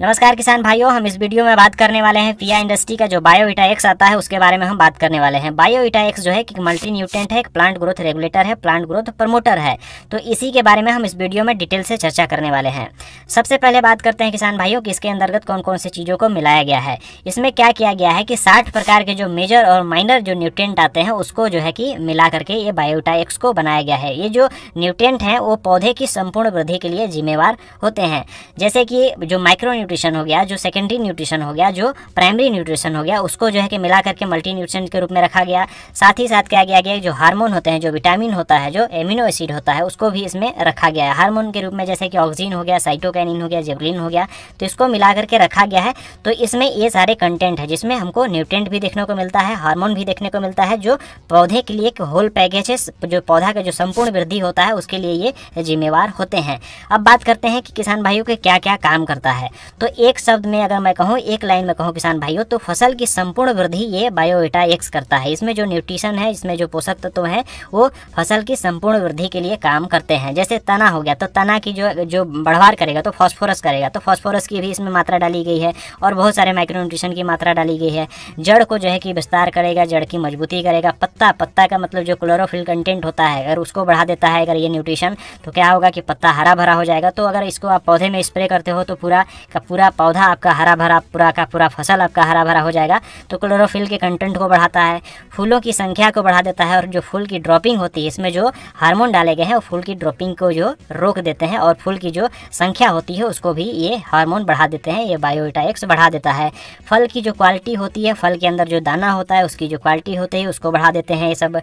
नमस्कार किसान भाइयों हम इस वीडियो में बात करने वाले हैं पिया इंडस्ट्री का जो बायो इटा एक्स आता है उसके बारे में हम बात करने वाले हैं बायो इटा एक्स जो है कि मल्टी न्यूट्रेंट है एक प्लांट ग्रोथ रेगुलेटर है प्लांट ग्रोथ प्रमोटर है तो इसी के बारे में हम इस वीडियो में डिटेल से चर्चा करने वाले हैं सबसे पहले बात करते हैं किसान भाइयों कि इसके अंतर्गत कौन कौन सी चीज़ों को मिलाया गया है इसमें क्या किया गया है कि साठ प्रकार के जो मेजर और माइनर जो न्यूट्रेंट आते हैं उसको जो है कि मिला करके ये बायोटा एक्स को बनाया गया है ये जो न्यूट्रेंट हैं वो पौधे की संपूर्ण वृद्धि के लिए जिम्मेवार होते हैं जैसे कि जो माइक्रो न्यूट्रिशन हो गया जो सेकेंडरी न्यूट्रिशन हो गया जो प्राइमरी न्यूट्रिशन हो गया उसको जो है कि मिला करके मल्टी न्यूट्रिशन के रूप में रखा गया साथ ही साथ क्या गया गया जो हार्मोन होते हैं जो विटामिन होता है जो एमिनो एसिड होता है उसको भी इसमें रखा गया है हार्मोन के रूप में जैसे कि ऑक्सीजन हो गया साइटोकैनिन हो गया जेवलिन हो गया तो इसको मिला करके रखा गया है तो इसमें ये सारे कंटेंट है जिसमें हमको न्यूट्रेंट भी देखने को मिलता है हार्मोन भी देखने को मिलता है जो पौधे के लिए एक होल पैकेज है जो पौधा का जो संपूर्ण वृद्धि होता है उसके लिए ये जिम्मेवार होते हैं अब बात करते हैं कि किसान भाइयों के क्या क्या काम करता है तो एक शब्द में अगर मैं कहूँ एक लाइन में कहूँ किसान भाइयों तो फसल की संपूर्ण वृद्धि ये बायोएटा एक्स करता है इसमें जो न्यूट्रिशन है इसमें जो पोषक तत्व तो हैं वो फसल की संपूर्ण वृद्धि के लिए काम करते हैं जैसे तना हो गया तो तना की जो जो बढ़वार करेगा तो फॉस्फोरस करेगा तो फॉस्फोरस की भी इसमें मात्रा डाली गई है और बहुत सारे माइक्रो न्यूट्रिशन की मात्रा डाली गई है जड़ को जो है कि विस्तार करेगा जड़ की मजबूती करेगा पत्ता पत्ता का मतलब जो क्लोरोफिल कंटेंट होता है अगर उसको बढ़ा देता है अगर ये न्यूट्रिशन तो क्या होगा कि पत्ता हरा भरा हो जाएगा तो अगर इसको आप पौधे में स्प्रे करते हो तो पूरा का पूरा पौधा आपका हरा भरा पूरा का पूरा फसल आपका हरा भरा हो जाएगा तो क्लोरोफिल के कंटेंट को बढ़ाता है फूलों की संख्या को बढ़ा देता है और जो फूल की ड्रॉपिंग होती है इसमें जो हार्मोन डाले गए हैं वो फूल की ड्रॉपिंग को जो रोक देते हैं और फूल की जो संख्या होती है उसको भी ये हार्मोन बढ़ा देते हैं ये बायोटाइक्स बढ़ा देता है फल की जो क्वालिटी होती है फल के अंदर जो दाना होता है उसकी जो क्वालिटी होती है उसको बढ़ा देते हैं ये सब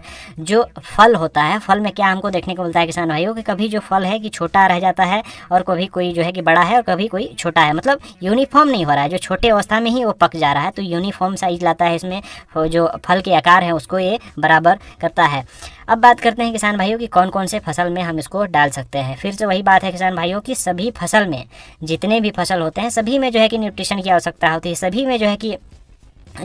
जो फल होता है फल में क्या हमको देखने को मिलता है किसान भाइयों कि कभी जो फल है कि छोटा रह जाता है और कभी कोई जो है कि बड़ा है और कभी कोई छोटा है मतलब मतलब यूनिफॉर्म नहीं हो रहा है जो छोटे अवस्था में ही वो पक जा रहा है तो यूनिफॉर्म साइज लाता है इसमें जो फल के आकार है उसको ये बराबर करता है अब बात करते हैं किसान भाइयों की कौन कौन से फसल में हम इसको डाल सकते हैं फिर से वही बात है किसान भाइयों की सभी फसल में जितने भी फसल होते हैं सभी में जो है कि न्यूट्रिशन की आवश्यकता होती है सभी में जो है कि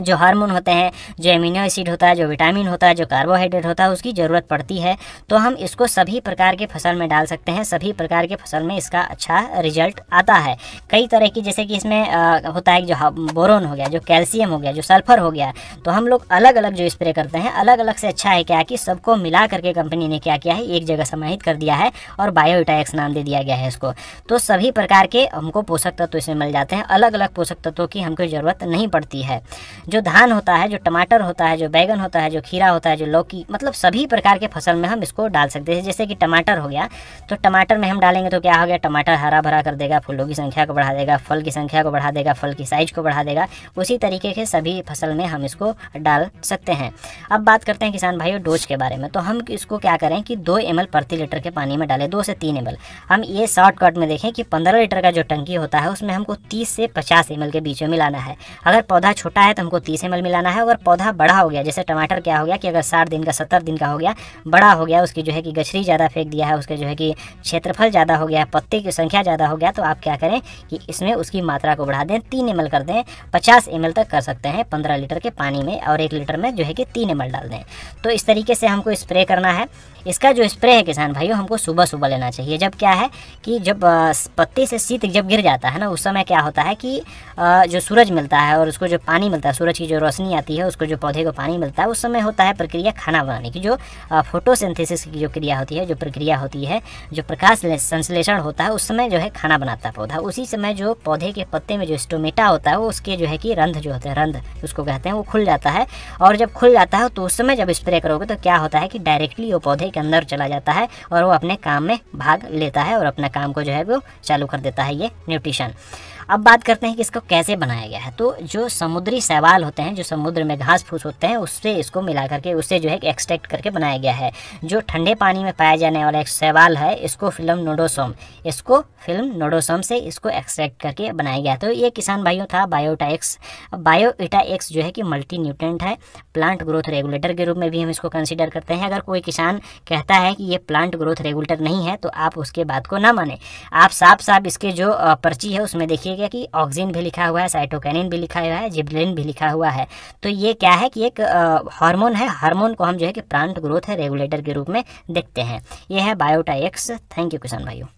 जो हार्मोन होते हैं जो एमिनो एसिड होता है जो विटामिन होता है जो कार्बोहाइड्रेट होता है उसकी ज़रूरत पड़ती है तो हम इसको सभी प्रकार के फसल में डाल सकते हैं सभी प्रकार के फसल में इसका अच्छा रिजल्ट आता है कई तरह की जैसे कि इसमें आ, होता है जो बोरोन हो गया जो कैल्शियम हो गया जो सल्फर हो गया तो हम लोग अलग अलग जो स्प्रे करते हैं अलग अलग से अच्छा है क्या कि सबको मिला करके कंपनी ने क्या किया है एक जगह समाहित कर दिया है और बायोटाइक्स नाम दे दिया गया है इसको तो सभी प्रकार के हमको पोषक तत्व इसमें मिल जाते हैं अलग अलग पोषक तत्वों की हमको ज़रूरत नहीं पड़ती है जो धान होता है जो टमाटर होता है जो बैगन होता है जो खीरा होता है जो लौकी मतलब सभी प्रकार के फसल में हम इसको डाल सकते हैं जैसे कि टमाटर हो गया तो टमाटर में हम डालेंगे तो क्या हो गया टमाटर हरा भरा कर देगा फूलों की संख्या को बढ़ा देगा फल की संख्या को बढ़ा देगा फल की साइज को बढ़ा देगा उसी तरीके के सभी फसल में हम इसको डाल सकते हैं अब बात करते हैं किसान भाइयों डोज के बारे में तो हम इसको क्या करें कि दो एम प्रति लीटर के पानी में डालें दो से तीन एम हम ये शॉर्टकट में देखें कि पंद्रह लीटर का जो टंकी होता है उसमें हमको तीस से पचास एम के बीच में मिलाना है अगर पौधा छोटा है तो हमको तीस एम मिलाना है अगर पौधा बड़ा हो गया जैसे टमाटर क्या हो गया कि अगर साठ दिन का सत्तर दिन का हो गया बड़ा हो गया उसकी जो है कि गछरी ज़्यादा फेंक दिया है उसके जो है कि क्षेत्रफल ज़्यादा हो गया है पत्ते की संख्या ज़्यादा हो गया तो आप क्या करें कि इसमें उसकी मात्रा को बढ़ा दें तीन एम कर दें पचास एम तक कर सकते हैं पंद्रह लीटर के पानी में और एक लीटर में जो है कि तीन एम डाल दें तो इस तरीके से हमको स्प्रे करना है इसका जो स्प्रे है किसान भाइयों हमको सुबह सुबह लेना चाहिए जब क्या है कि जब पत्ते से शीत जब गिर जाता है ना उस समय क्या होता है कि जो सूरज मिलता है और उसको जो पानी मिलता है सूरज की जो रोशनी आती है उसको जो पौधे को पानी मिलता है उस समय होता है प्रक्रिया खाना बनाने की जो फोटोसिंथेसिस की जो क्रिया होती है जो प्रक्रिया होती है जो प्रकाश संश्लेषण होता है उस समय जो है खाना बनाता है पौधा उसी समय जो पौधे के पत्ते में जो स्टोमेटा होता है वो उसके जो है कि रंध जो होते हैं रंध उसको कहते हैं वो खुल जाता है और जब खुल जाता है तो उस समय जब स्प्रे करोगे तो क्या होता है कि डायरेक्टली वो पौधे के अंदर चला जाता है और वो अपने काम में भाग लेता है और अपना काम को जो है वो चालू कर देता है ये न्यूट्रिशन अब बात करते हैं कि इसको कैसे बनाया गया है तो जो समुद्री सवाल होते हैं जो समुद्र में घास फूस होते हैं उससे इसको मिला करके उससे जो है एक्सट्रैक्ट करके बनाया गया है जो ठंडे पानी में पाया जाने वाला एक सवाल है इसको फिल्म नोडोसोम इसको फिल्म नोडोसोम से इसको एक्सट्रैक्ट करके बनाया गया तो ये किसान भाइयों था बायोटा एक्स बायोइटा एक्स जो है कि मल्टी न्यूट्रेंट है प्लांट ग्रोथ रेगुलेटर के रूप में भी हम इसको कंसिडर करते हैं अगर कोई किसान कहता है कि ये प्लांट ग्रोथ रेगुलेटर नहीं है तो आप उसके बात को ना माने आप साफ साफ इसके जो पर्ची है उसमें देखिए देखिएगा कि ऑक्सिन भी लिखा हुआ है साइटोकैनिन भी लिखा हुआ है जिब्लिन भी लिखा हुआ है तो ये क्या है कि एक हार्मोन है हार्मोन को हम जो है कि प्लांट ग्रोथ है रेगुलेटर के रूप में देखते हैं ये है बायोटाइक्स थैंक यू किसान भाइयों